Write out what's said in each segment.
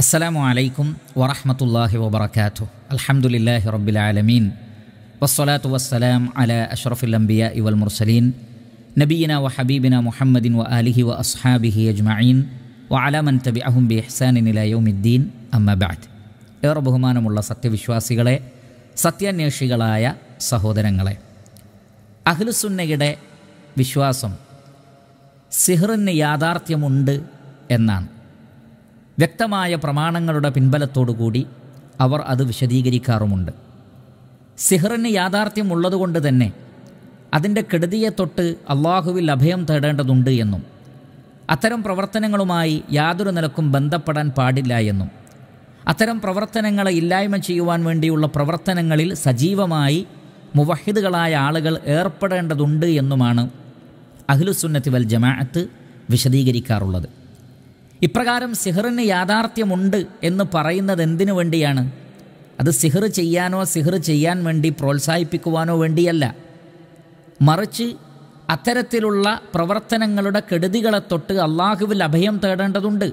അസ്സലാമു അലൈക്കും വറഹമത്തല്ലാഹി വബർക്കാത്തു അൽഹമുല്ലാഹി റബ്ബിലാലമീൻ വസ്സലാത്തു വസ്സലാം അല അഷ്റഫുൽ അംബിയ ഇവൽ മുർസലീൻ നബീന വ ഹബീബിന മുഹമ്മദിൻ വ അലിഹി വ അസ്ഹാബിഹി അജ്മീൻ വ അലമൻ തബി അഹും ബി ഇഹ്സാനിനിലയോമിദ്ദീൻ അമ്മബാദ് ഏറെ ബഹുമാനമുള്ള സത്യവിശ്വാസികളെ സത്യാന്വേഷികളായ സഹോദരങ്ങളെ അഖിലുസുന്നയുടെ വിശ്വാസം സിഹറിന് യാഥാർത്ഥ്യമുണ്ട് എന്നാണ് വ്യക്തമായ പ്രമാണങ്ങളുടെ പിൻബലത്തോടുകൂടി അവർ അത് വിശദീകരിക്കാറുമുണ്ട് സിഹറിന് യാഥാർത്ഥ്യമുള്ളതുകൊണ്ട് തന്നെ അതിൻ്റെ കെടുതിയെ തൊട്ട് അള്ളാഹുവിൽ അഭയം തേടേണ്ടതുണ്ട് എന്നും അത്തരം പ്രവർത്തനങ്ങളുമായി യാതൊരു നിലക്കും ബന്ധപ്പെടാൻ പാടില്ല എന്നും അത്തരം പ്രവർത്തനങ്ങളെ ഇല്ലായ്മ ചെയ്യുവാൻ വേണ്ടിയുള്ള പ്രവർത്തനങ്ങളിൽ സജീവമായി മുവഹിദുകളായ ആളുകൾ ഏർപ്പെടേണ്ടതുണ്ട് എന്നുമാണ് അഖിലുസുന്നത്തി വൽ ജമാഅത്ത് വിശദീകരിക്കാറുള്ളത് ഇപ്രകാരം സിഹറിന് യാഥാർത്ഥ്യമുണ്ട് എന്ന് പറയുന്നത് എന്തിനു വേണ്ടിയാണ് അത് സിഹർ ചെയ്യാനോ സിഹർ ചെയ്യാൻ വേണ്ടി പ്രോത്സാഹിപ്പിക്കുവാനോ വേണ്ടിയല്ല മറിച്ച് അത്തരത്തിലുള്ള പ്രവർത്തനങ്ങളുടെ കെടുതികളെ തൊട്ട് അള്ളാഹുവിൽ അഭയം തേടേണ്ടതുണ്ട്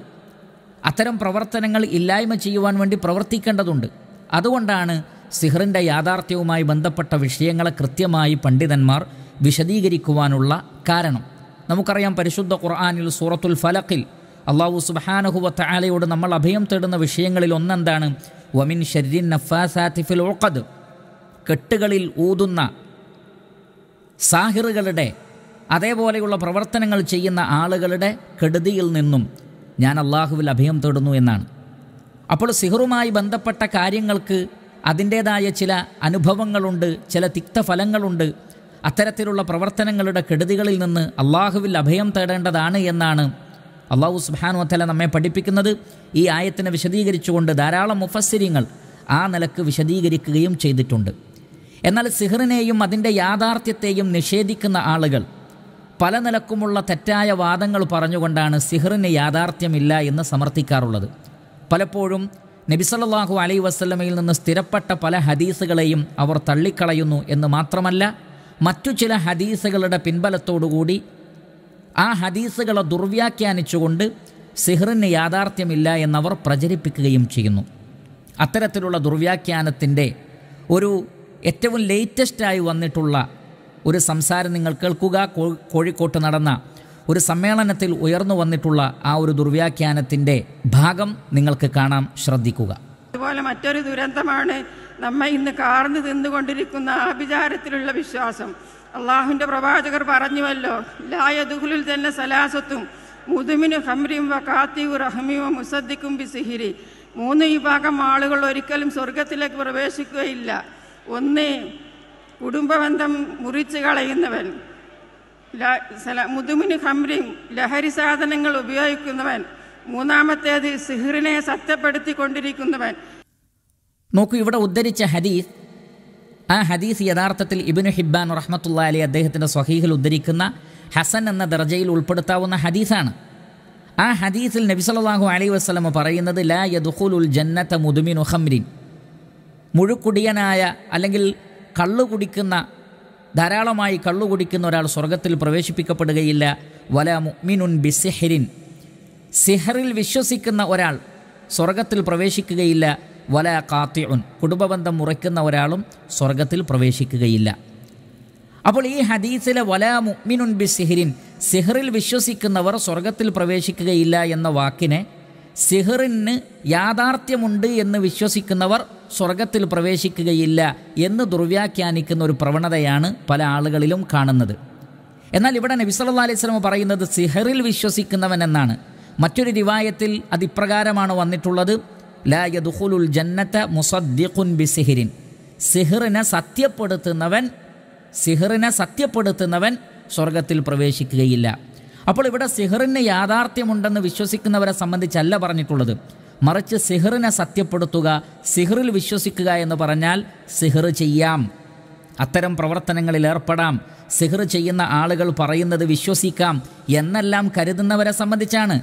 അത്തരം പ്രവർത്തനങ്ങൾ ഇല്ലായ്മ ചെയ്യുവാൻ വേണ്ടി പ്രവർത്തിക്കേണ്ടതുണ്ട് അതുകൊണ്ടാണ് സിഹറിൻ്റെ യാഥാർത്ഥ്യവുമായി ബന്ധപ്പെട്ട വിഷയങ്ങളെ കൃത്യമായി പണ്ഡിതന്മാർ വിശദീകരിക്കുവാനുള്ള കാരണം നമുക്കറിയാം പരിശുദ്ധ ഖുർആാനിൽ സൂറത്തുൽ ഫലഖിൽ അള്ളാഹു സുബാനഹുവത്ത ആലയോട് നമ്മൾ അഭയം തേടുന്ന വിഷയങ്ങളിൽ ഒന്നെന്താണ് വമിൻ ഷരീൻ നഫാസാത്തിഫിൽ ഓക്കത് കെട്ടുകളിൽ ഊതുന്ന സാഹിറുകളുടെ അതേപോലെയുള്ള പ്രവർത്തനങ്ങൾ ചെയ്യുന്ന ആളുകളുടെ കെടുതിയിൽ നിന്നും ഞാൻ അള്ളാഹുവിൽ അഭയം തേടുന്നു എന്നാണ് അപ്പോൾ സിഹറുമായി ബന്ധപ്പെട്ട കാര്യങ്ങൾക്ക് അതിൻ്റേതായ ചില അനുഭവങ്ങളുണ്ട് ചില തിക്തഫലങ്ങളുണ്ട് അത്തരത്തിലുള്ള പ്രവർത്തനങ്ങളുടെ കെടുതികളിൽ നിന്ന് അള്ളാഹുവിൽ അഭയം തേടേണ്ടതാണ് എന്നാണ് അള്ളാഹു സുബാനുവത്തല നമ്മെ പഠിപ്പിക്കുന്നത് ഈ ആയത്തിനെ വിശദീകരിച്ചുകൊണ്ട് ധാരാളം മുഫസ്സിരിങ്ങൾ ആ നിലക്ക് വിശദീകരിക്കുകയും ചെയ്തിട്ടുണ്ട് എന്നാൽ സിഹറിനെയും അതിൻ്റെ യാഥാർത്ഥ്യത്തെയും നിഷേധിക്കുന്ന ആളുകൾ പല നിലക്കുമുള്ള തെറ്റായ വാദങ്ങൾ പറഞ്ഞുകൊണ്ടാണ് സിഹറിന് യാഥാർത്ഥ്യമില്ല എന്ന് സമർത്ഥിക്കാറുള്ളത് പലപ്പോഴും നബിസല്ലാഹു അലൈ വസ്ലമയിൽ നിന്ന് സ്ഥിരപ്പെട്ട പല ഹദീസുകളെയും അവർ തള്ളിക്കളയുന്നു എന്ന് മാത്രമല്ല മറ്റു ചില ഹദീസുകളുടെ പിൻബലത്തോടുകൂടി ആ ഹദീസുകളെ ദുർവ്യാഖ്യാനിച്ചുകൊണ്ട് സിഹറിന് യാഥാർത്ഥ്യമില്ല എന്നവർ പ്രചരിപ്പിക്കുകയും ചെയ്യുന്നു അത്തരത്തിലുള്ള ദുർവ്യാഖ്യാനത്തിൻ്റെ ഒരു ഏറ്റവും ലേറ്റസ്റ്റായി വന്നിട്ടുള്ള ഒരു സംസാരം നിങ്ങൾ കേൾക്കുക കോഴിക്കോട്ട് നടന്ന ഒരു സമ്മേളനത്തിൽ ഉയർന്നു വന്നിട്ടുള്ള ആ ഒരു ദുർവ്യാഖ്യാനത്തിൻ്റെ ഭാഗം നിങ്ങൾക്ക് കാണാം ശ്രദ്ധിക്കുക അതുപോലെ മറ്റൊരു ദുരന്തമാണ് നമ്മ ഇന്ന് കാർന്നു തിന്നുകൊണ്ടിരിക്കുന്ന ആഭിചാരത്തിലുള്ള വിശ്വാസം അള്ളാഹുവിൻ്റെ പ്രവാചകർ പറഞ്ഞുവല്ലോ ലായ ദുഹുലിൽ തന്നെ സലാസത്തും മുതുമിന് ഹംറിയും വ കാത്തിയു റഹമിയും മുസദ്ദിക്കും ബിസിഹിരി മൂന്ന് വിഭാഗം ആളുകൾ ഒരിക്കലും സ്വർഗത്തിലേക്ക് പ്രവേശിക്കുകയില്ല ഒന്ന് കുടുംബബന്ധം മുറിച്ച് കളയുന്നവൻ മുതുമിന് ഹംറിയും ലഹരി സാധനങ്ങൾ ഉപയോഗിക്കുന്നവൻ മൂന്നാമത്തേത് സിഹിറിനെ സത്യപ്പെടുത്തിക്കൊണ്ടിരിക്കുന്നവൻ നോക്കൂ ഇവിടെ ഉദ്ധരിച്ച ഹദീസ് ആ ഹദീസ് യഥാർത്ഥത്തിൽ ഇബിനു ഹിബ്ബാൻ റഹ്മത്തുള്ള അലി അദ്ദേഹത്തിൻ്റെ സ്വഹീഹിൽ ഉദ്ധരിക്കുന്ന ഹസൻ എന്ന ദർജയിൽ ഉൾപ്പെടുത്താവുന്ന ഹദീസാണ് ആ ഹദീസിൽ നബി നബിസലാഹു അലൈ വസ്ലമ പറയുന്നത് ലാ ഉൽ ജന്നത്ത മുതുമിനു ഉഹമ്രിൻ മുഴുക്കുടിയനായ അല്ലെങ്കിൽ കള്ളു കുടിക്കുന്ന ധാരാളമായി കള്ളു കുടിക്കുന്ന ഒരാൾ സ്വർഗത്തിൽ പ്രവേശിപ്പിക്കപ്പെടുകയില്ല വല മുഅ്മിനുൻ ബിസിഹരിൻ സിഹറിൽ വിശ്വസിക്കുന്ന ഒരാൾ സ്വർഗത്തിൽ പ്രവേശിക്കുകയില്ല വല കാത്തിയുൻ കുടുംബബന്ധം മുറിക്കുന്ന ഒരാളും സ്വർഗത്തിൽ പ്രവേശിക്കുകയില്ല അപ്പോൾ ഈ ഹദീസിലെ വല മുഅ്മിനുൻ ബി സിഹിരിൻ സിഹറിൽ വിശ്വസിക്കുന്നവർ സ്വർഗത്തിൽ പ്രവേശിക്കുകയില്ല എന്ന വാക്കിനെ സിഹറിന് യാഥാർത്ഥ്യമുണ്ട് എന്ന് വിശ്വസിക്കുന്നവർ സ്വർഗത്തിൽ പ്രവേശിക്കുകയില്ല എന്ന് ദുർവ്യാഖ്യാനിക്കുന്ന ഒരു പ്രവണതയാണ് പല ആളുകളിലും കാണുന്നത് എന്നാൽ ഇവിടെ നബി സല്ലല്ലാഹു അലൈഹി വസല്ലം പറയുന്നത് സിഹറിൽ വിശ്വസിക്കുന്നവൻ എന്നാണ് മറ്റൊരു രിവായത്തിൽ അതിപ്രകാരമാണ് വന്നിട്ടുള്ളത് ലായദുഹുലുൽ ജന്നത്ത മുസദ്ദിഖുൻ ബിസിഹിരിൻ സിഹിറിനെ സത്യപ്പെടുത്തുന്നവൻ സിഹിറിനെ സത്യപ്പെടുത്തുന്നവൻ സ്വർഗത്തിൽ പ്രവേശിക്കുകയില്ല അപ്പോൾ ഇവിടെ സിഹിറിന് യാഥാർത്ഥ്യമുണ്ടെന്ന് വിശ്വസിക്കുന്നവരെ സംബന്ധിച്ചല്ല പറഞ്ഞിട്ടുള്ളത് മറിച്ച് സിഹിറിനെ സത്യപ്പെടുത്തുക സിഹിറിൽ വിശ്വസിക്കുക എന്ന് പറഞ്ഞാൽ സിഹിർ ചെയ്യാം അത്തരം പ്രവർത്തനങ്ങളിൽ ഏർപ്പെടാം സിഹിർ ചെയ്യുന്ന ആളുകൾ പറയുന്നത് വിശ്വസിക്കാം എന്നെല്ലാം കരുതുന്നവരെ സംബന്ധിച്ചാണ്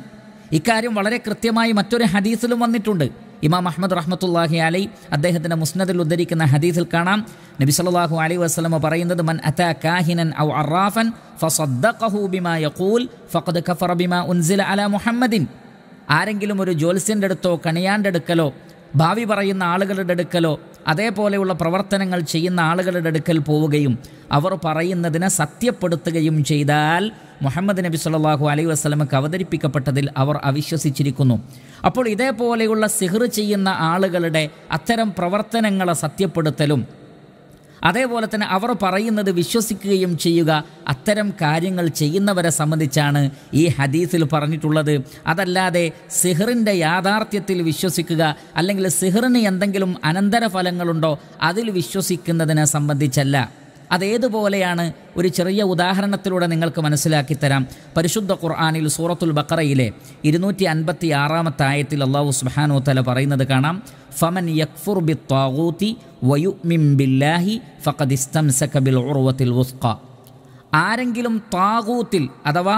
ഇക്കാര്യം വളരെ കൃത്യമായി മറ്റൊരു ഹദീസിലും വന്നിട്ടുണ്ട് ഇമാം അഹമ്മദ് റഹ്മത്തുല്ലാഹി അലൈ അദ്ദേഹത്തിൻ്റെ മുസ്നദിൽ ഉദ്ധരിക്കുന്ന ഹദീസിൽ കാണാം നബി സല്ലാഹു അലൈ വസ്ലമ പറയുന്നത് മൻ അത കാഹിനൻ ഔ അറാഫൻ ഫസദ്ദഖഹു ബിമാ യഖൂൽ ഫഖദ് കഫറ ബിമാ ഉൻസില അല മുഹമ്മദിൻ ആരെങ്കിലും ഒരു ജ്യോത്സ്യൻ്റെ അടുത്തോ കണിയാൻ്റെ അടുക്കലോ ഭാവി പറയുന്ന ആളുകളുടെ അടുക്കലോ അതേപോലെയുള്ള പ്രവർത്തനങ്ങൾ ചെയ്യുന്ന ആളുകളുടെ അടുക്കൽ പോവുകയും അവർ പറയുന്നതിനെ സത്യപ്പെടുത്തുകയും ചെയ്താൽ മുഹമ്മദ് നബി സല്ലാഹു അലൈ വസ്ലമക്ക് അവതരിപ്പിക്കപ്പെട്ടതിൽ അവർ അവിശ്വസിച്ചിരിക്കുന്നു അപ്പോൾ ഇതേപോലെയുള്ള സിഹർ ചെയ്യുന്ന ആളുകളുടെ അത്തരം പ്രവർത്തനങ്ങളെ സത്യപ്പെടുത്തലും അതേപോലെ തന്നെ അവർ പറയുന്നത് വിശ്വസിക്കുകയും ചെയ്യുക അത്തരം കാര്യങ്ങൾ ചെയ്യുന്നവരെ സംബന്ധിച്ചാണ് ഈ ഹദീസിൽ പറഞ്ഞിട്ടുള്ളത് അതല്ലാതെ സിഹറിൻ്റെ യാഥാർത്ഥ്യത്തിൽ വിശ്വസിക്കുക അല്ലെങ്കിൽ സിഹറിന് എന്തെങ്കിലും അനന്തര ഫലങ്ങളുണ്ടോ അതിൽ വിശ്വസിക്കുന്നതിനെ സംബന്ധിച്ചല്ല അതേതുപോലെയാണ് ഒരു ചെറിയ ഉദാഹരണത്തിലൂടെ നിങ്ങൾക്ക് മനസ്സിലാക്കി തരാം പരിശുദ്ധ ഖുർആാനിൽ സൂറത്തുൽ ബക്കറയിലെ ഇരുന്നൂറ്റി അൻപത്തി ആറാമത്തെ ആയത്തിൽ അള്ളാഹു സുബാനോ തല പറയുന്നത് കാണാം ഫമൻ യക്ഫുർ ബി താവൂത്തി വയുമിം ബില്ലാഹി ഫഖദിസ്തം സഖബിൽ ഉർവത്തിൽ ഉസ്ക ആരെങ്കിലും താകൂത്തിൽ അഥവാ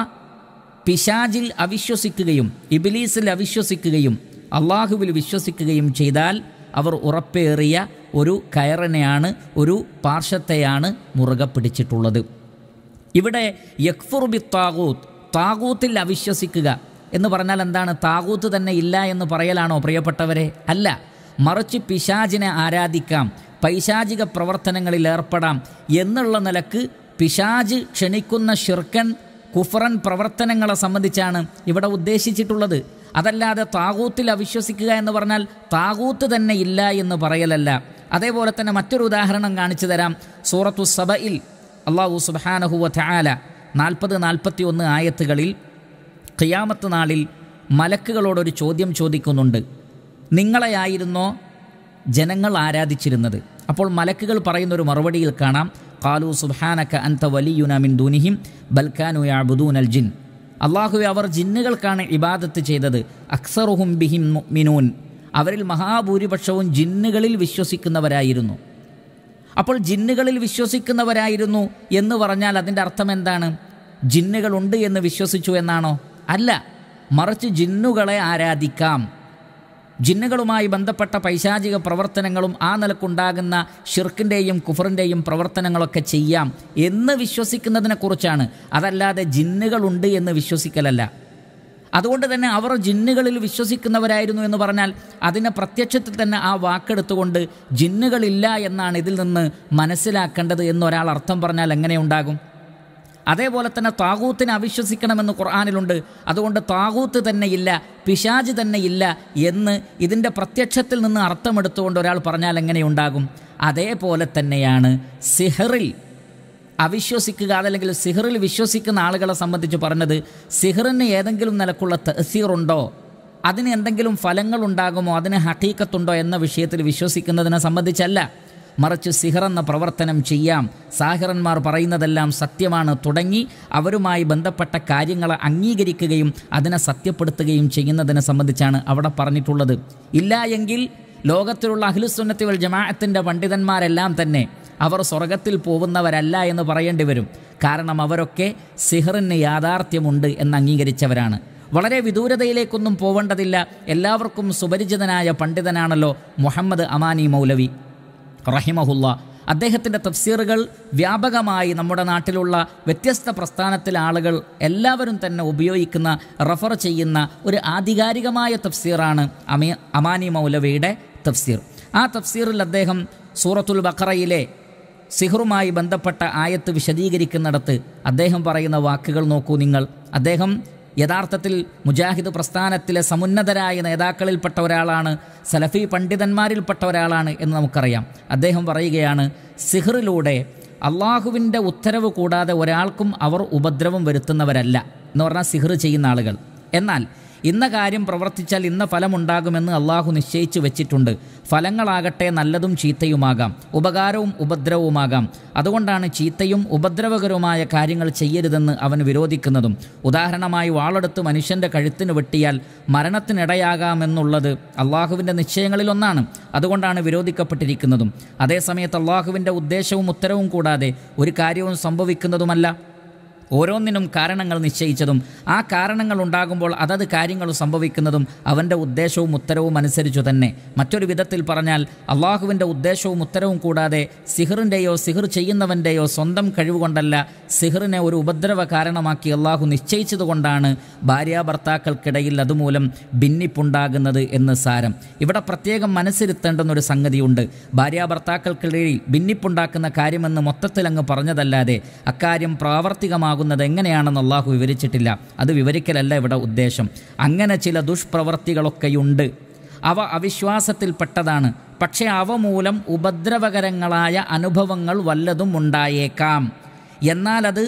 പിശാജിൽ അവിശ്വസിക്കുകയും ഇബിലീസിൽ അവിശ്വസിക്കുകയും അള്ളാഹുവിൽ വിശ്വസിക്കുകയും ചെയ്താൽ അവർ ഉറപ്പേറിയ ഒരു കയറിനെയാണ് ഒരു പാർശ്വത്തെയാണ് മുറുകെ പിടിച്ചിട്ടുള്ളത് ഇവിടെ യക്ഫുർ ബി താഗൂത്ത് താഗൂത്തിൽ അവിശ്വസിക്കുക എന്ന് പറഞ്ഞാൽ എന്താണ് താഗൂത്ത് തന്നെ ഇല്ല എന്ന് പറയലാണോ പ്രിയപ്പെട്ടവരെ അല്ല മറിച്ച് പിശാജിനെ ആരാധിക്കാം പൈശാചിക പ്രവർത്തനങ്ങളിൽ ഏർപ്പെടാം എന്നുള്ള നിലക്ക് പിശാജ് ക്ഷണിക്കുന്ന ഷിർക്കൻ കുഫറൻ പ്രവർത്തനങ്ങളെ സംബന്ധിച്ചാണ് ഇവിടെ ഉദ്ദേശിച്ചിട്ടുള്ളത് അതല്ലാതെ താകൂത്തിൽ അവിശ്വസിക്കുക എന്ന് പറഞ്ഞാൽ താകൂത്ത് തന്നെ ഇല്ല എന്ന് പറയലല്ല അതേപോലെ തന്നെ മറ്റൊരു ഉദാഹരണം കാണിച്ചു തരാം സൂറത്തു സബയിൽ അള്ളാഹു സുബാനഹുവ ധാല നാൽപ്പത് നാൽപ്പത്തി ഒന്ന് ആയത്തുകളിൽ ഖിയാമത്ത് നാളിൽ മലക്കുകളോടൊരു ചോദ്യം ചോദിക്കുന്നുണ്ട് നിങ്ങളെയായിരുന്നോ ജനങ്ങൾ ആരാധിച്ചിരുന്നത് അപ്പോൾ മലക്കുകൾ പറയുന്നൊരു മറുപടിയിൽ കാണാം കാലു സുബാനക്ക അന്ത വലിയുന മിൻ ദൂനിഹിം ബൽക്കാനു യാബുദൂൻ അൽ ജിൻ അള്ളാഹുവെ അവർ ജിന്നുകൾക്കാണ് ഇബാദത്ത് ചെയ്തത് അക്സറുഹും ബിഹിം മിനൂൻ അവരിൽ മഹാഭൂരിപക്ഷവും ജിന്നുകളിൽ വിശ്വസിക്കുന്നവരായിരുന്നു അപ്പോൾ ജിന്നുകളിൽ വിശ്വസിക്കുന്നവരായിരുന്നു എന്ന് പറഞ്ഞാൽ അതിൻ്റെ അർത്ഥം എന്താണ് ജിന്നുകളുണ്ട് എന്ന് വിശ്വസിച്ചു എന്നാണോ അല്ല മറിച്ച് ജിന്നുകളെ ആരാധിക്കാം ജിന്നുകളുമായി ബന്ധപ്പെട്ട പൈശാചിക പ്രവർത്തനങ്ങളും ആ നിലക്കുണ്ടാകുന്ന ഷിർക്കിൻ്റെയും കുഫറിൻ്റെയും പ്രവർത്തനങ്ങളൊക്കെ ചെയ്യാം എന്ന് വിശ്വസിക്കുന്നതിനെക്കുറിച്ചാണ് അതല്ലാതെ ജിന്നുകളുണ്ട് എന്ന് വിശ്വസിക്കലല്ല അതുകൊണ്ട് തന്നെ അവർ ജിന്നുകളിൽ വിശ്വസിക്കുന്നവരായിരുന്നു എന്ന് പറഞ്ഞാൽ അതിനെ പ്രത്യക്ഷത്തിൽ തന്നെ ആ വാക്കെടുത്തുകൊണ്ട് ജിന്നുകളില്ല എന്നാണ് ഇതിൽ നിന്ന് മനസ്സിലാക്കേണ്ടത് എന്നൊരാൾ അർത്ഥം പറഞ്ഞാൽ എങ്ങനെയുണ്ടാകും അതേപോലെ തന്നെ താകൂത്തിനെ അവിശ്വസിക്കണമെന്ന് ഖുർആാനിലുണ്ട് അതുകൊണ്ട് താകൂത്ത് തന്നെയില്ല പിശാജ് തന്നെയില്ല എന്ന് ഇതിൻ്റെ പ്രത്യക്ഷത്തിൽ നിന്ന് അർത്ഥമെടുത്തുകൊണ്ട് ഒരാൾ പറഞ്ഞാൽ എങ്ങനെയുണ്ടാകും അതേപോലെ തന്നെയാണ് സിഹറിൽ അവിശ്വസിക്കുക അതല്ലെങ്കിൽ സിഹറിൽ വിശ്വസിക്കുന്ന ആളുകളെ സംബന്ധിച്ച് പറഞ്ഞത് സിഹറിന് ഏതെങ്കിലും നിലക്കുള്ള തഹസീറുണ്ടോ അതിന് എന്തെങ്കിലും ഫലങ്ങളുണ്ടാകുമോ അതിന് ഹക്കീക്കത്തുണ്ടോ എന്ന വിഷയത്തിൽ വിശ്വസിക്കുന്നതിനെ സംബന്ധിച്ചല്ല മറിച്ച് സിഹറെന്ന പ്രവർത്തനം ചെയ്യാം സാഹിറന്മാർ പറയുന്നതെല്ലാം സത്യമാണ് തുടങ്ങി അവരുമായി ബന്ധപ്പെട്ട കാര്യങ്ങളെ അംഗീകരിക്കുകയും അതിനെ സത്യപ്പെടുത്തുകയും ചെയ്യുന്നതിനെ സംബന്ധിച്ചാണ് അവിടെ പറഞ്ഞിട്ടുള്ളത് ഇല്ല എങ്കിൽ ലോകത്തിലുള്ള അഖിലുസുന്നത്തി വൽ ജമാഅത്തിൻ്റെ പണ്ഡിതന്മാരെല്ലാം തന്നെ അവർ സ്വർഗത്തിൽ പോകുന്നവരല്ല എന്ന് പറയേണ്ടി വരും കാരണം അവരൊക്കെ സിഹറിന് യാഥാർത്ഥ്യമുണ്ട് എന്ന് അംഗീകരിച്ചവരാണ് വളരെ വിദൂരതയിലേക്കൊന്നും പോവേണ്ടതില്ല എല്ലാവർക്കും സുപരിചിതനായ പണ്ഡിതനാണല്ലോ മുഹമ്മദ് അമാനി മൗലവി റഹിമഹുല്ല അദ്ദേഹത്തിൻ്റെ തഫ്സീറുകൾ വ്യാപകമായി നമ്മുടെ നാട്ടിലുള്ള വ്യത്യസ്ത പ്രസ്ഥാനത്തിലെ ആളുകൾ എല്ലാവരും തന്നെ ഉപയോഗിക്കുന്ന റഫർ ചെയ്യുന്ന ഒരു ആധികാരികമായ തഫ്സീറാണ് അമി അമാനി മൗലവിയുടെ തഫ്സീർ ആ തഫ്സീറിൽ അദ്ദേഹം സൂറത്തുൽ ബക്കറയിലെ സിഹറുമായി ബന്ധപ്പെട്ട ആയത്ത് വിശദീകരിക്കുന്നിടത്ത് അദ്ദേഹം പറയുന്ന വാക്കുകൾ നോക്കൂ നിങ്ങൾ അദ്ദേഹം യഥാർത്ഥത്തിൽ മുജാഹിദ് പ്രസ്ഥാനത്തിലെ സമുന്നതരായ നേതാക്കളിൽപ്പെട്ട ഒരാളാണ് സലഫി പണ്ഡിതന്മാരിൽപ്പെട്ട ഒരാളാണ് എന്ന് നമുക്കറിയാം അദ്ദേഹം പറയുകയാണ് സിഹറിലൂടെ അള്ളാഹുവിൻ്റെ ഉത്തരവ് കൂടാതെ ഒരാൾക്കും അവർ ഉപദ്രവം വരുത്തുന്നവരല്ല എന്ന് പറഞ്ഞാൽ സിഹർ ചെയ്യുന്ന ആളുകൾ എന്നാൽ ഇന്ന കാര്യം പ്രവർത്തിച്ചാൽ ഇന്ന ഫലമുണ്ടാകുമെന്ന് അള്ളാഹു നിശ്ചയിച്ചു വെച്ചിട്ടുണ്ട് ഫലങ്ങളാകട്ടെ നല്ലതും ചീത്തയുമാകാം ഉപകാരവും ഉപദ്രവവുമാകാം അതുകൊണ്ടാണ് ചീത്തയും ഉപദ്രവകരവുമായ കാര്യങ്ങൾ ചെയ്യരുതെന്ന് അവൻ വിരോധിക്കുന്നതും ഉദാഹരണമായി വാളെടുത്ത് മനുഷ്യൻ്റെ കഴുത്തിന് വെട്ടിയാൽ മരണത്തിനിടയാകാമെന്നുള്ളത് അള്ളാഹുവിൻ്റെ നിശ്ചയങ്ങളിലൊന്നാണ് അതുകൊണ്ടാണ് വിരോധിക്കപ്പെട്ടിരിക്കുന്നതും അതേസമയത്ത് അള്ളാഹുവിൻ്റെ ഉദ്ദേശവും ഉത്തരവും കൂടാതെ ഒരു കാര്യവും സംഭവിക്കുന്നതുമല്ല ഓരോന്നിനും കാരണങ്ങൾ നിശ്ചയിച്ചതും ആ കാരണങ്ങൾ ഉണ്ടാകുമ്പോൾ അതത് കാര്യങ്ങൾ സംഭവിക്കുന്നതും അവൻ്റെ ഉദ്ദേശവും ഉത്തരവും അനുസരിച്ചു തന്നെ മറ്റൊരു വിധത്തിൽ പറഞ്ഞാൽ അള്ളാഹുവിൻ്റെ ഉദ്ദേശവും ഉത്തരവും കൂടാതെ സിഹറിൻ്റെയോ സിഹർ ചെയ്യുന്നവൻ്റെയോ സ്വന്തം കഴിവുകൊണ്ടല്ല സിഹറിനെ ഒരു ഉപദ്രവ കാരണമാക്കി അള്ളാഹു നിശ്ചയിച്ചതുകൊണ്ടാണ് ഭാര്യ ഭർത്താക്കൾക്കിടയിൽ അതുമൂലം ഭിന്നിപ്പുണ്ടാകുന്നത് എന്ന് സാരം ഇവിടെ പ്രത്യേകം മനസ്സിരുത്തേണ്ടെന്നൊരു സംഗതിയുണ്ട് ഭാര്യ ഭർത്താക്കൾക്കിടയിൽ ഭിന്നിപ്പുണ്ടാക്കുന്ന കാര്യമെന്ന് മൊത്തത്തിൽ അങ്ങ് പറഞ്ഞതല്ലാതെ അക്കാര്യം പ്രാവർത്തികമാകും ഉണ്ടാകുന്നത് എങ്ങനെയാണെന്ന് അള്ളാഹു വിവരിച്ചിട്ടില്ല അത് വിവരിക്കലല്ല ഇവിടെ ഉദ്ദേശം അങ്ങനെ ചില ദുഷ്പ്രവൃത്തികളൊക്കെയുണ്ട് അവ അവിശ്വാസത്തിൽപ്പെട്ടതാണ് പക്ഷേ അവ മൂലം ഉപദ്രവകരങ്ങളായ അനുഭവങ്ങൾ വല്ലതും ഉണ്ടായേക്കാം എന്നാൽ അത്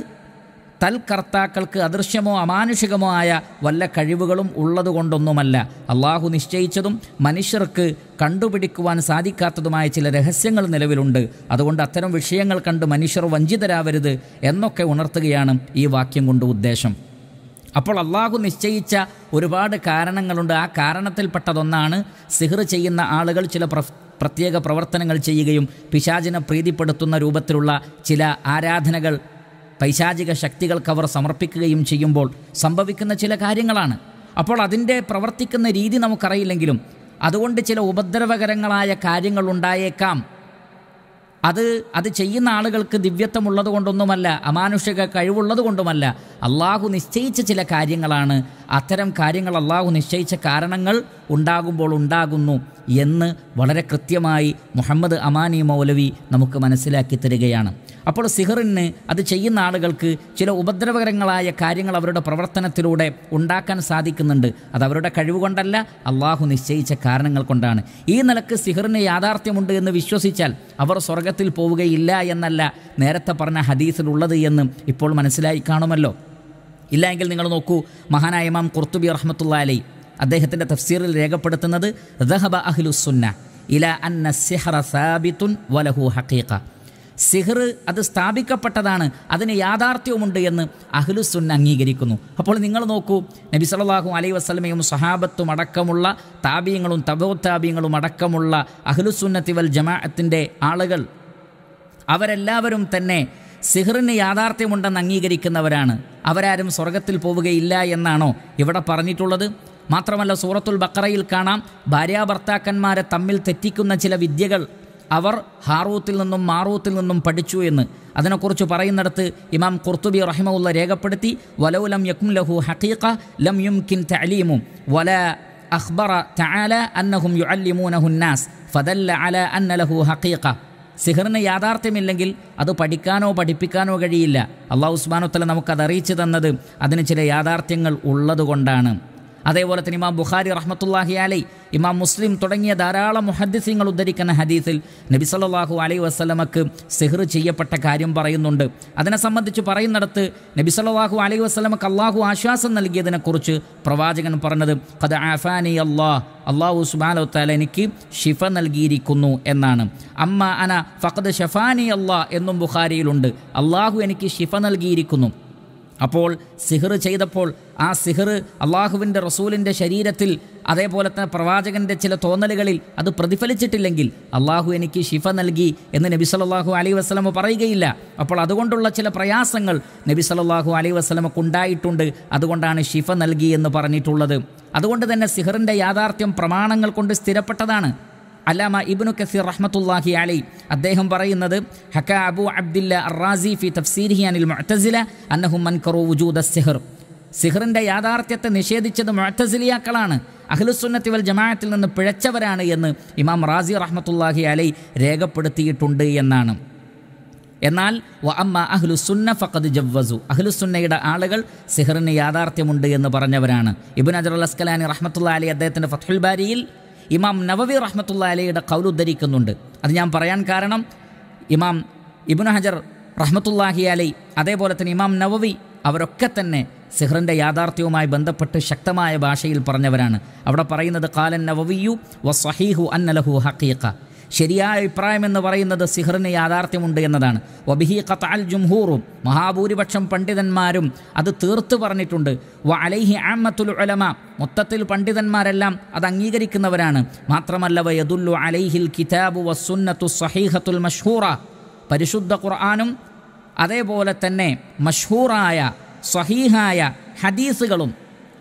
തൽകർത്താക്കൾക്ക് അദൃശ്യമോ അമാനുഷികമോ ആയ വല്ല കഴിവുകളും ഉള്ളതുകൊണ്ടൊന്നുമല്ല അള്ളാഹു നിശ്ചയിച്ചതും മനുഷ്യർക്ക് കണ്ടുപിടിക്കുവാൻ സാധിക്കാത്തതുമായ ചില രഹസ്യങ്ങൾ നിലവിലുണ്ട് അതുകൊണ്ട് അത്തരം വിഷയങ്ങൾ കണ്ട് മനുഷ്യർ വഞ്ചിതരാവരുത് എന്നൊക്കെ ഉണർത്തുകയാണ് ഈ വാക്യം കൊണ്ട് ഉദ്ദേശം അപ്പോൾ അള്ളാഹു നിശ്ചയിച്ച ഒരുപാട് കാരണങ്ങളുണ്ട് ആ കാരണത്തിൽപ്പെട്ടതൊന്നാണ് സിഹർ ചെയ്യുന്ന ആളുകൾ ചില പ്രത്യേക പ്രവർത്തനങ്ങൾ ചെയ്യുകയും പിശാചിനെ പ്രീതിപ്പെടുത്തുന്ന രൂപത്തിലുള്ള ചില ആരാധനകൾ പൈശാചിക ശക്തികൾക്ക് അവർ സമർപ്പിക്കുകയും ചെയ്യുമ്പോൾ സംഭവിക്കുന്ന ചില കാര്യങ്ങളാണ് അപ്പോൾ അതിൻ്റെ പ്രവർത്തിക്കുന്ന രീതി നമുക്കറിയില്ലെങ്കിലും അതുകൊണ്ട് ചില ഉപദ്രവകരങ്ങളായ കാര്യങ്ങൾ ഉണ്ടായേക്കാം അത് അത് ചെയ്യുന്ന ആളുകൾക്ക് ദിവ്യത്വമുള്ളത് കൊണ്ടൊന്നുമല്ല അമാനുഷിക കഴിവുള്ളത് കൊണ്ടുമല്ല അള്ളാഹു നിശ്ചയിച്ച ചില കാര്യങ്ങളാണ് അത്തരം കാര്യങ്ങൾ അള്ളാഹു നിശ്ചയിച്ച കാരണങ്ങൾ ഉണ്ടാകുമ്പോൾ ഉണ്ടാകുന്നു എന്ന് വളരെ കൃത്യമായി മുഹമ്മദ് അമാനി മൗലവി നമുക്ക് മനസ്സിലാക്കി തരികയാണ് അപ്പോൾ സിഹറിന് അത് ചെയ്യുന്ന ആളുകൾക്ക് ചില ഉപദ്രവകരങ്ങളായ കാര്യങ്ങൾ അവരുടെ പ്രവർത്തനത്തിലൂടെ ഉണ്ടാക്കാൻ സാധിക്കുന്നുണ്ട് അത് അവരുടെ കഴിവുകൊണ്ടല്ല അള്ളാഹു നിശ്ചയിച്ച കാരണങ്ങൾ കൊണ്ടാണ് ഈ നിലക്ക് സിഹറിന് യാഥാർത്ഥ്യമുണ്ട് എന്ന് വിശ്വസിച്ചാൽ അവർ സ്വർഗത്തിൽ പോവുകയില്ല എന്നല്ല നേരത്തെ പറഞ്ഞ ഹദീസിലുള്ളത് എന്ന് ഇപ്പോൾ മനസ്സിലായി കാണുമല്ലോ ഇല്ലെങ്കിൽ നിങ്ങൾ നോക്കൂ മഹാനായ ഇമാം കുർത്തുബി റഹ്മത്തുള്ള അലൈ അദ്ദേഹത്തിൻ്റെ തഫ്സീറിൽ രേഖപ്പെടുത്തുന്നത് ദഹബ സുന്ന ഇല അന്ന സിഹറ സാബിത്തുൻ വലഹു ഹക്കീഖ സിഹർ അത് സ്ഥാപിക്കപ്പെട്ടതാണ് അതിന് യാഥാർത്ഥ്യവുമുണ്ട് എന്ന് സുന്ന അംഗീകരിക്കുന്നു അപ്പോൾ നിങ്ങൾ നോക്കൂ നബി സലാഹു അലൈ വസ്ലമയും സഹാബത്തും അടക്കമുള്ള താബീയങ്ങളും തബോത്താബീയങ്ങളും അടക്കമുള്ള സുന്നത്തി വൽ ജമാഅത്തിൻ്റെ ആളുകൾ അവരെല്ലാവരും തന്നെ സിഹറിന് യാഥാർത്ഥ്യമുണ്ടെന്ന് അംഗീകരിക്കുന്നവരാണ് അവരാരും സ്വർഗത്തിൽ പോവുകയില്ല എന്നാണോ ഇവിടെ പറഞ്ഞിട്ടുള്ളത് മാത്രമല്ല സൂറത്തുൽ ബക്കറയിൽ കാണാം ഭാര്യാഭർത്താക്കന്മാരെ തമ്മിൽ തെറ്റിക്കുന്ന ചില വിദ്യകൾ അവർ ഹാറൂത്തിൽ നിന്നും മാറൂത്തിൽ നിന്നും പഠിച്ചു എന്ന് അതിനെക്കുറിച്ച് പറയുന്നിടത്ത് ഇമാം കുർത്തുബി റഹിമുള്ള രേഖപ്പെടുത്തി വലൗലം യക്കും ലഹു ഹഖീഖ ലം കിൻ തലീമും വല അഖ്ബറ തആല അന്നഹും യുഅല്ലിമൂനഹുന്നാസ് ഫദല്ല അല അന്ന ലഹു ഹഖീഖ സിഹറിന് യാഥാർത്ഥ്യമില്ലെങ്കിൽ അത് പഠിക്കാനോ പഠിപ്പിക്കാനോ കഴിയില്ല അള്ളാഹു ഉസ്മാനുത്തല നമുക്കത് അറിയിച്ചു തന്നത് അതിന് ചില യാഥാർത്ഥ്യങ്ങൾ ഉള്ളതുകൊണ്ടാണ് അതേപോലെ തന്നെ ഇമാം ബുഖാരി റഹ്മത്തുല്ലാഹി അലൈ ഇമാം മുസ്ലിം തുടങ്ങിയ ധാരാളം മുഹദ്ദിസീങ്ങൾ ഉദ്ധരിക്കുന്ന ഹദീസിൽ നബി സല്ലാഹു അലൈ വസ്ലമക്ക് സിഹർ ചെയ്യപ്പെട്ട കാര്യം പറയുന്നുണ്ട് അതിനെ സംബന്ധിച്ച് പറയുന്നിടത്ത് നബി സല്ലാഹു അലൈ വസ്ലമക്ക് അള്ളാഹു ആശ്വാസം നൽകിയതിനെക്കുറിച്ച് പ്രവാചകൻ പറഞ്ഞത് കഥ ആഫാനി അള്ളാഹ് അള്ളാഹു സുബാനോത്താല എനിക്ക് ഷിഫ നൽകിയിരിക്കുന്നു എന്നാണ് അമ്മ അന ഫഖദ് ഷഫാനി അള്ളാഹ് എന്നും ബുഖാരിയിലുണ്ട് അള്ളാഹു എനിക്ക് ഷിഫ നൽകിയിരിക്കുന്നു അപ്പോൾ സിഹർ ചെയ്തപ്പോൾ ആ സിഹർ അള്ളാഹുവിൻ്റെ റസൂലിൻ്റെ ശരീരത്തിൽ അതേപോലെ തന്നെ പ്രവാചകൻ്റെ ചില തോന്നലുകളിൽ അത് പ്രതിഫലിച്ചിട്ടില്ലെങ്കിൽ അള്ളാഹു എനിക്ക് ഷിഫ നൽകി എന്ന് നബി സലാഹു അലൈ വസ്ലമ പറയുകയില്ല അപ്പോൾ അതുകൊണ്ടുള്ള ചില പ്രയാസങ്ങൾ നബി സലാഹു അലൈ വസ്ലമക്കുണ്ടായിട്ടുണ്ട് അതുകൊണ്ടാണ് ഷിഫ നൽകി എന്ന് പറഞ്ഞിട്ടുള്ളത് അതുകൊണ്ട് തന്നെ സിഹറിൻ്റെ യാഥാർത്ഥ്യം പ്രമാണങ്ങൾ കൊണ്ട് സ്ഥിരപ്പെട്ടതാണ് അലാമ ഇബ്നു കസീർ റഹ്മത്തുല്ലാഹി അലൈ അദ്ദേഹം പറയുന്നത് ഹക്ക അബു അബ്ദില്ല അറാസി ഫി തഫ്സീരിഹി അനിൽ മുഅ്തസില അന്നഹു മൻകറു വുജൂദ സിഹർ സിഹറിൻ്റെ യാഥാർത്ഥ്യത്തെ നിഷേധിച്ചത് മൊഹത്തസിലിയാക്കളാണ് അഖിലുസുന്നത്തിവൽ വൽ ജമാഅത്തിൽ നിന്ന് പിഴച്ചവരാണ് എന്ന് ഇമാം റാസി റഹ്മത്തുല്ലാഹി അലൈ രേഖപ്പെടുത്തിയിട്ടുണ്ട് എന്നാണ് എന്നാൽ വ അമ്മ അഹ്ലുസുന്ന ഫഖദ് ജവ്വസു അഹ്ലുസുന്നയുടെ ആളുകൾ സിഹറിന് യാഥാർത്ഥ്യമുണ്ട് എന്ന് പറഞ്ഞവരാണ് ഇബുൻ അജറുൽ അസ്കലാനി റഹ്മത്തുള്ള അലി അദ്ദേഹത്തിൻ്റെ ഫത്ഹുൽ ബാരിയിൽ ഇമാം നവവി റഹ്മത്തുള്ള അലയുടെ കൗലുദ്ധരിക്കുന്നുണ്ട് അത് ഞാൻ പറയാൻ കാരണം ഇമാം ഇബുൻ ഹജർ റഹ്മത്തുല്ലാഹി അലൈ അതേപോലെ തന്നെ ഇമാം നവവി അവരൊക്കെ തന്നെ സിഹ്റിൻ്റെ യാഥാർത്ഥ്യവുമായി ബന്ധപ്പെട്ട് ശക്തമായ ഭാഷയിൽ പറഞ്ഞവരാണ് അവിടെ പറയുന്നത് കാലൻ നവവിയു വ സഹീഹു അന്നലഹു ഹക്കീഖ ശരിയായ അഭിപ്രായം എന്ന് പറയുന്നത് സിഹറിന് യാഥാർത്ഥ്യമുണ്ട് എന്നതാണ് വബിഹി കത്താൽ ജുംഹൂറും മഹാഭൂരിപക്ഷം പണ്ഡിതന്മാരും അത് തീർത്ത് പറഞ്ഞിട്ടുണ്ട് വ അലൈഹി അഹമ്മത്തുൽ ഉലമ മൊത്തത്തിൽ പണ്ഡിതന്മാരെല്ലാം അത് അംഗീകരിക്കുന്നവരാണ് മാത്രമല്ല വയദുല്ലു അലൈഹിൽ കിതാബു വസുന്നത്തു സഹീഹത്തുൽ മഷൂറ പരിശുദ്ധ ഖുർആാനും അതേപോലെ തന്നെ മഷൂറായ സഹീഹായ ഹദീസുകളും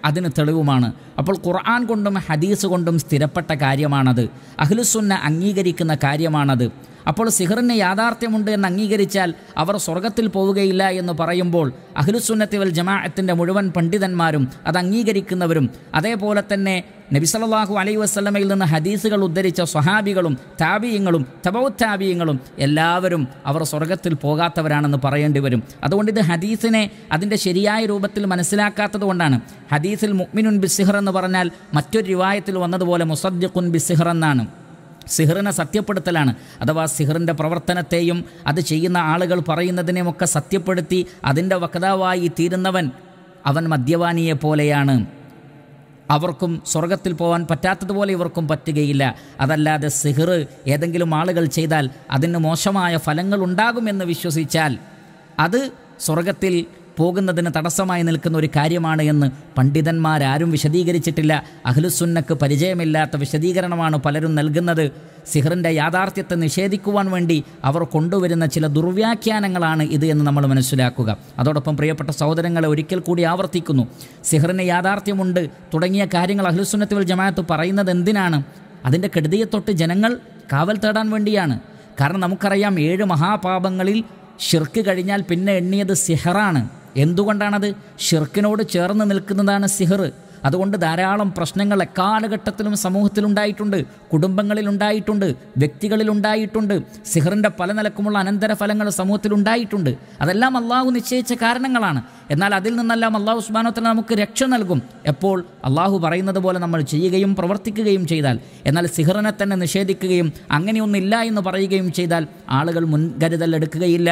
അതിന് തെളിവുമാണ് അപ്പോൾ ഖുർആൻ കൊണ്ടും ഹദീസ് കൊണ്ടും സ്ഥിരപ്പെട്ട കാര്യമാണത് അഖിലുസുന്ന അംഗീകരിക്കുന്ന കാര്യമാണത് അപ്പോൾ സിഹറിന് യാഥാർത്ഥ്യമുണ്ട് എന്ന് അംഗീകരിച്ചാൽ അവർ സ്വർഗത്തിൽ പോവുകയില്ല എന്ന് പറയുമ്പോൾ അഖിലുസുന്നത്തിവൽ വൽ ജമാഅത്തിൻ്റെ മുഴുവൻ പണ്ഡിതന്മാരും അത് അംഗീകരിക്കുന്നവരും അതേപോലെ തന്നെ നബിസലാഹു അലൈ വസ്ലമയിൽ നിന്ന് ഹദീസുകൾ ഉദ്ധരിച്ച സ്വഹാബികളും താബീയങ്ങളും തബൌത്താബീയങ്ങളും എല്ലാവരും അവർ സ്വർഗത്തിൽ പോകാത്തവരാണെന്ന് പറയേണ്ടി വരും അതുകൊണ്ട് ഇത് ഹദീസിനെ അതിൻ്റെ ശരിയായ രൂപത്തിൽ മനസ്സിലാക്കാത്തത് കൊണ്ടാണ് ഹദീസിൽ മുക്മിനുൻ ബിസിഹർ എന്ന് പറഞ്ഞാൽ മറ്റൊരു രൂപായത്തിൽ വന്നതുപോലെ മുസദ്ദിഖുൻ ബിസിഹർ എന്നാണ് സിഹറിനെ സത്യപ്പെടുത്തലാണ് അഥവാ സിഹറിൻ്റെ പ്രവർത്തനത്തെയും അത് ചെയ്യുന്ന ആളുകൾ പറയുന്നതിനെയുമൊക്കെ സത്യപ്പെടുത്തി അതിൻ്റെ വക്താവായി തീരുന്നവൻ അവൻ മദ്യപാനിയെ പോലെയാണ് അവർക്കും സ്വർഗത്തിൽ പോകാൻ പറ്റാത്തതുപോലെ ഇവർക്കും പറ്റുകയില്ല അതല്ലാതെ സിഹർ ഏതെങ്കിലും ആളുകൾ ചെയ്താൽ അതിന് മോശമായ ഫലങ്ങൾ ഉണ്ടാകുമെന്ന് വിശ്വസിച്ചാൽ അത് സ്വർഗത്തിൽ പോകുന്നതിന് തടസ്സമായി നിൽക്കുന്ന ഒരു കാര്യമാണ് എന്ന് പണ്ഡിതന്മാരാരും വിശദീകരിച്ചിട്ടില്ല അഖിലുസുന്നക്ക് പരിചയമില്ലാത്ത വിശദീകരണമാണ് പലരും നൽകുന്നത് സിഹറിൻ്റെ യാഥാർത്ഥ്യത്തെ നിഷേധിക്കുവാൻ വേണ്ടി അവർ കൊണ്ടുവരുന്ന ചില ദുർവ്യാഖ്യാനങ്ങളാണ് ഇത് എന്ന് നമ്മൾ മനസ്സിലാക്കുക അതോടൊപ്പം പ്രിയപ്പെട്ട സഹോദരങ്ങളെ ഒരിക്കൽ കൂടി ആവർത്തിക്കുന്നു സിഹറിന് യാഥാർത്ഥ്യമുണ്ട് തുടങ്ങിയ കാര്യങ്ങൾ അഖിലുസുന്നത്തിൽ ജമാഅത്ത് പറയുന്നത് എന്തിനാണ് അതിൻ്റെ കെടുതിയെ തൊട്ട് ജനങ്ങൾ കാവൽ തേടാൻ വേണ്ടിയാണ് കാരണം നമുക്കറിയാം ഏഴ് മഹാപാപങ്ങളിൽ ഷിർക്ക് കഴിഞ്ഞാൽ പിന്നെ എണ്ണിയത് സിഹറാണ് എന്തുകൊണ്ടാണത് ഷിർക്കിനോട് ചേർന്ന് നിൽക്കുന്നതാണ് സിഹർ അതുകൊണ്ട് ധാരാളം പ്രശ്നങ്ങൾ എക്കാലഘട്ടത്തിലും സമൂഹത്തിലുണ്ടായിട്ടുണ്ട് കുടുംബങ്ങളിലുണ്ടായിട്ടുണ്ട് വ്യക്തികളിലുണ്ടായിട്ടുണ്ട് സിഹറിൻ്റെ പല നിലക്കുമുള്ള അനന്തരഫലങ്ങൾ സമൂഹത്തിലുണ്ടായിട്ടുണ്ട് അതെല്ലാം അള്ളാഹു നിശ്ചയിച്ച കാരണങ്ങളാണ് എന്നാൽ അതിൽ നിന്നെല്ലാം അള്ളാഹു ഉസ്മാനോത്തല നമുക്ക് രക്ഷ നൽകും എപ്പോൾ അള്ളാഹു പറയുന്നത് പോലെ നമ്മൾ ചെയ്യുകയും പ്രവർത്തിക്കുകയും ചെയ്താൽ എന്നാൽ സിഹറിനെ തന്നെ നിഷേധിക്കുകയും അങ്ങനെയൊന്നില്ല എന്ന് പറയുകയും ചെയ്താൽ ആളുകൾ മുൻകരുതൽ എടുക്കുകയില്ല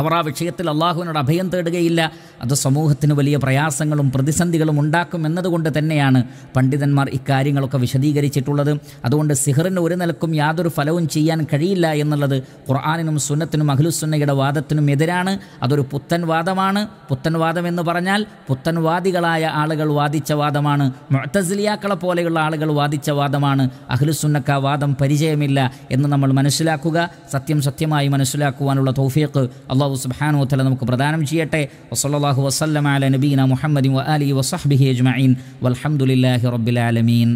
അവർ ആ വിഷയത്തിൽ അള്ളാഹുവിനോട് അഭയം തേടുകയില്ല അത് സമൂഹത്തിന് വലിയ പ്രയാസങ്ങളും പ്രതിസന്ധികളും ഉണ്ടാക്കും എന്നതുകൊണ്ട് തന്നെയാണ് പണ്ഡിതന്മാർ ഇക്കാര്യങ്ങളൊക്കെ വിശദീകരിച്ചിട്ടുള്ളത് അതുകൊണ്ട് സിഹറിന് ഒരു നിലക്കും യാതൊരു ഫലവും ചെയ്യാൻ കഴിയില്ല എന്നുള്ളത് ഖുർആാനിനും സുന്നത്തിനും അഖിലുസുന്നയുടെ വാദത്തിനും എതിരാണ് അതൊരു പുത്തൻ വാദമാണ് പുത്തൻ വാദം എന്ന് പറഞ്ഞാൽ പുത്തൻവാദികളായ ആളുകൾ വാദിച്ച വാദമാണ് മുഴത്തസിലിയാക്കളെ പോലെയുള്ള ആളുകൾ വാദിച്ച വാദമാണ് അഖിലുസുന്നക്ക വാദം പരിചയമില്ല എന്ന് നമ്മൾ മനസ്സിലാക്കുക സത്യം സത്യമായി മനസ്സിലാക്കുവാനുള്ള തൗഫീഖ് അള്ളാഹു സുബാനു തല നമുക്ക് പ്രദാനം ചെയ്യട്ടെ വസല്ലാഹു വസ്ലം അല നബീന മുഹമ്മദ് വ അലി വസഹ്ബിഹി അജ്മീൻ വലഹമുല്ലാഹി റബ്ബിലാലമീൻ